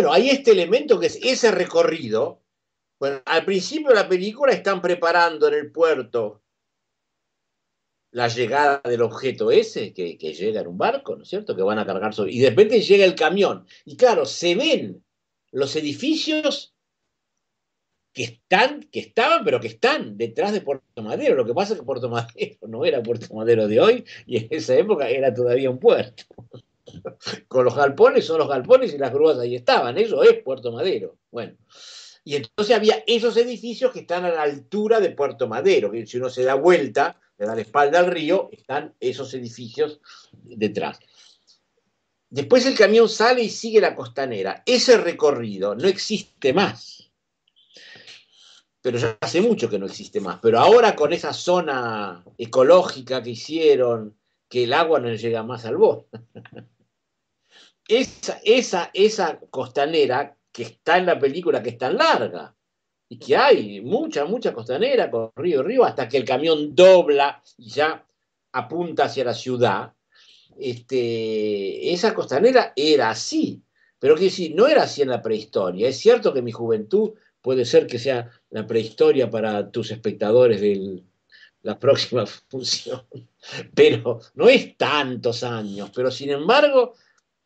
bueno, hay este elemento que es ese recorrido. Bueno, al principio de la película están preparando en el puerto la llegada del objeto ese, que, llega en un barco, ¿no es cierto? Que van a cargar sobre. Y de repente llega el camión. Y claro, se ven los edificios que están, que estaban, pero que están detrás de Puerto Madero. Lo que pasa es que Puerto Madero no era Puerto Madero de hoy y en esa época era todavía un puerto con los galpones son los galpones y las grúas ahí estaban, eso es Puerto Madero. Bueno, y entonces había esos edificios que están a la altura de Puerto Madero, que si uno se da vuelta, le da la espalda al río, están esos edificios detrás. Después el camión sale y sigue la costanera. Ese recorrido no existe más. Pero ya hace mucho que no existe más. Pero ahora con esa zona ecológica que hicieron, que el agua no llega más al bosque esa, esa, costanera que está en la película, que es tan larga, y que hay mucha, mucha costanera con río, río, hasta que el camión dobla y ya apunta hacia la ciudad, este, esa costanera era así, pero que si no era así en la prehistoria. Es cierto que mi juventud puede ser que sea la prehistoria para tus espectadores de la próxima función, pero no es tantos años, pero sin embargo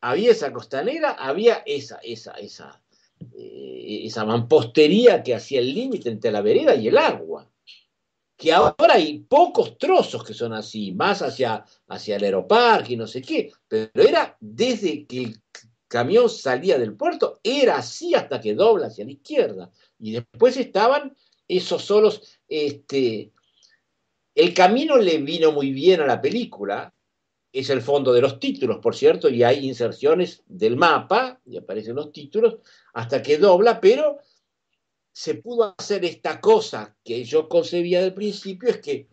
había esa costanera, había esa, esa, esa, eh, esa mampostería que hacía el límite entre la vereda y el agua. Que ahora hay pocos trozos que son así, más hacia, hacia el aeroparque y no sé qué, pero era desde que el camión salía del puerto, era así hasta que dobla hacia la izquierda. Y después estaban esos solos. Este, el camino le vino muy bien a la película, es el fondo de los títulos, por cierto, y hay inserciones del mapa, y aparecen los títulos, hasta que dobla, pero se pudo hacer esta cosa que yo concebía del principio, es que,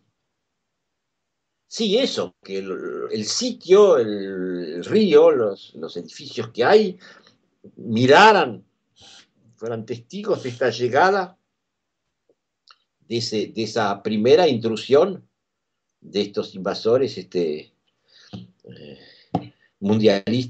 sí, eso, que el, sitio, el, río, los, edificios que hay, miraran, fueran testigos de esta llegada, de, de esa primera intrusión de estos invasores, este, eh, mundialista